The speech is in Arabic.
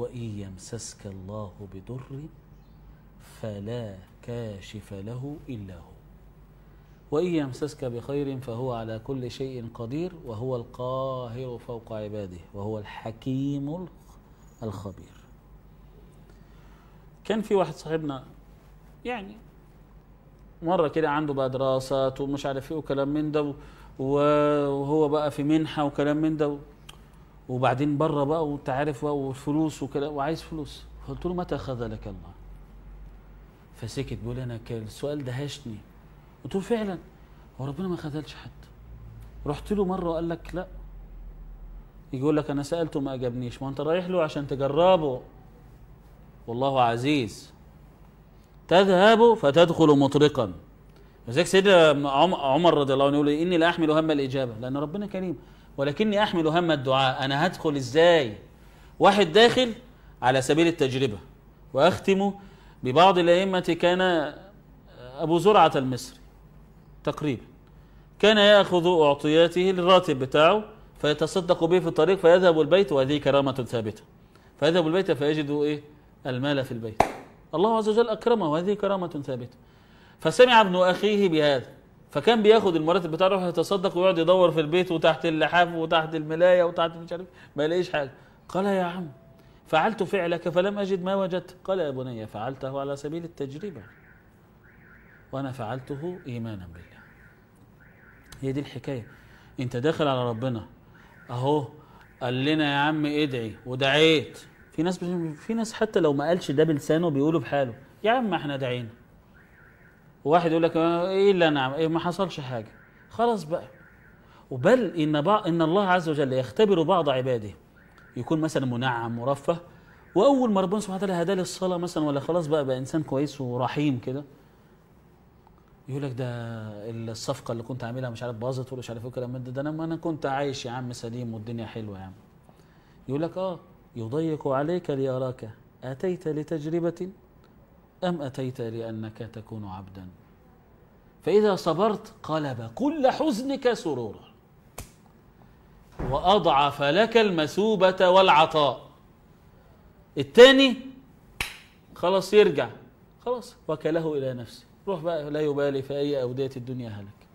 وإن يمسسك الله بضر فلا كاشف له إلا هو وإن يمسسك بخير فهو على كل شيء قدير وهو القاهر فوق عباده وهو الحكيم الخبير كان في واحد صاحبنا يعني مرة كده عنده بقى دراسات ومش عارف ايه وكلام من ده وهو بقى في منحة وكلام من ده وبعدين بره بقى وانت عارف بقى وفلوس وكده وعايز فلوس فقلت له متى خذلك الله فسكت بيقول انا كان السؤال دهشني قلت له فعلا هو ربنا ما خذلش حد رحت له مره وقال لك لا يقول لك انا سالته ما اجابنيش ما انت رايح له عشان تجربه والله عزيز تذهب فتدخل مطرقا لذلك سيدنا عمر رضي الله عنه يقول اني لا احمل هم الاجابه لان ربنا كريم ولكني أحمل هم الدعاء أنا هدخل إزاي واحد داخل على سبيل التجربة وأختم ببعض الأئمة كان أبو زرعة المصري تقريبا كان يأخذ أعطياته الراتب بتاعه فيتصدق به في الطريق فيذهب البيت وهذه كرامة ثابتة فيذهب البيت فيجد إيه المال في البيت الله عز وجل أكرمه وهذه كرامة ثابتة فسمع ابن أخيه بهذا فكان بياخد المرتب بتاعه يروح يتصدق ويقعد يدور في البيت وتحت اللحاف وتحت الملايه وتحت مش عارف ما يلاقيش حاجه قال يا عم فعلت فعلك فلم اجد ما وجدت قال يا بني فعلته على سبيل التجربه وانا فعلته ايمانا بالله هي دي الحكايه انت داخل على ربنا اهو قال لنا يا عم ادعي ودعيت في ناس في ناس حتى لو ما قالش ده بلسانه بيقولوا بحاله يا عم احنا دعينا وواحد يقول لك آه، ايه اللي انا عم... إيه ما حصلش حاجه خلاص بقى وبل ان بعض ان الله عز وجل يختبر بعض عباده يكون مثلا منعم مرفه واول ما ربنا سبحانه وتعالى هداه للصلاه مثلا ولا خلاص بقى بقى انسان كويس ورحيم كده يقول لك ده الصفقه اللي كنت عاملها مش عارف باظت ولا مش عارف ايه الكلام ده, ده انا انا كنت عايش يا عم سليم والدنيا حلوه يا عم يقول لك اه يضيق عليك ليراك اتيت لتجربه أم أتيت لأنك تكون عبدا فإذا صبرت قلب كل حزنك سرورا وأضعف لك المثوبة والعطاء الثاني خلاص يرجع خلاص وكله إلى نفسه روح بقى لا يبالي في أي أودية الدنيا هلك